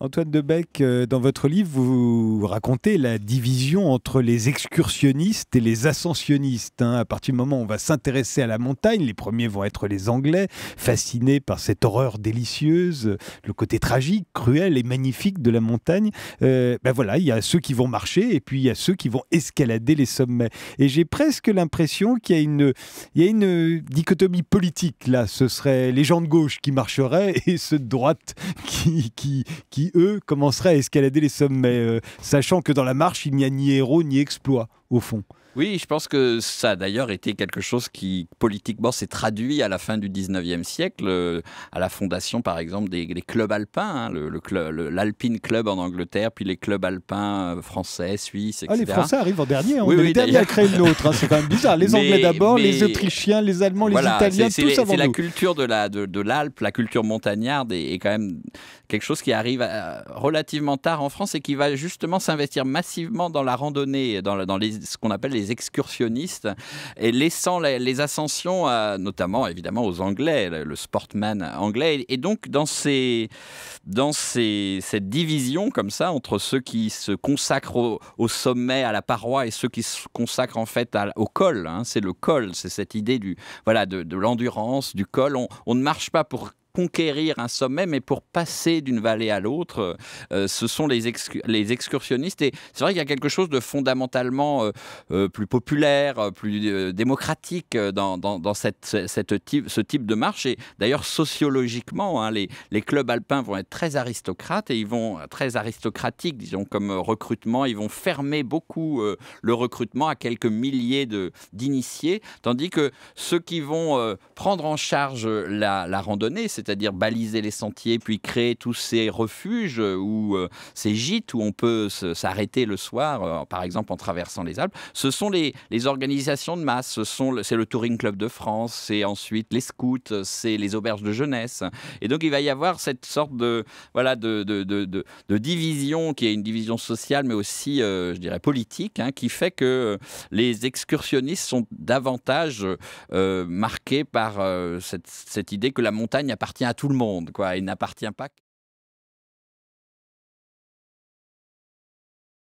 Antoine Debec, euh, dans votre livre, vous racontez la division entre les excursionnistes et les ascensionnistes. Hein. À partir du moment où on va s'intéresser à la montagne, les premiers vont être les Anglais, fascinés par cette horreur délicieuse, le côté tragique, cruel et magnifique de la montagne. Euh, ben voilà, il y a ceux qui vont marcher et puis il y a ceux qui vont escalader les sommets. Et j'ai presque l'impression qu'il y a une, il y a une dichotomie politique là. Ce serait les gens de gauche qui marcheraient et ceux de droite qui, qui, qui eux, commenceraient à escalader les sommets, euh, sachant que dans la marche, il n'y a ni héros ni exploits au fond. Oui, je pense que ça a d'ailleurs été quelque chose qui politiquement s'est traduit à la fin du 19e siècle, euh, à la fondation par exemple des, clubs alpins, hein, l'Alpine Club en Angleterre, puis les clubs alpins euh, français, suisses, etc. Ah, les Français arrivent en dernier, hein. on oui, est oui, à créer le hein. c'est quand même bizarre. Les Anglais d'abord, les Autrichiens, les Allemands, les Italiens, tous avant nous. La culture de la, de, de la culture montagnarde est, quand même quelque chose qui arrive euh, relativement tard en France et qui va justement s'investir massivement dans la randonnée, dans, dans les ce qu'on appelle les excursionnistes, et laissant les, ascensions, notamment évidemment aux Anglais, le, sportman anglais. Et donc dans, ces, dans cette division comme ça entre ceux qui se consacrent au, sommet, à la paroi, et ceux qui se consacrent en fait au col, hein, c'est le col, c'est cette idée du voilà de, l'endurance, du col. on ne marche pas pour conquérir un sommet, mais pour passer d'une vallée à l'autre, euh, euh, ce sont les, les excursionnistes. Et c'est vrai qu'il y a quelque chose de fondamentalement euh, plus populaire, plus démocratique dans, cette, cette type, ce type de marche. Et d'ailleurs, sociologiquement, hein, les, clubs alpins vont être très aristocrates et ils vont très aristocratiques, disons, comme recrutement. Ils vont fermer beaucoup le recrutement à quelques milliers d'initiés, tandis que ceux qui vont prendre en charge la, la randonnée, c'est-à-dire baliser les sentiers, puis créer tous ces refuges euh, ou euh, ces gîtes où on peut s'arrêter le soir, euh, par exemple en traversant les Alpes. Ce sont les, les organisations de masse, ce sont c'est le Touring Club de France, c'est ensuite les scouts, c'est les auberges de jeunesse. Et donc il va y avoir cette sorte de voilà de, de, de, de division qui est une division sociale, mais aussi je dirais politique, hein, qui fait que les excursionnistes sont davantage marqués par cette, cette idée que la montagne appartient appartient à tout le monde, quoi. Il n'appartient pas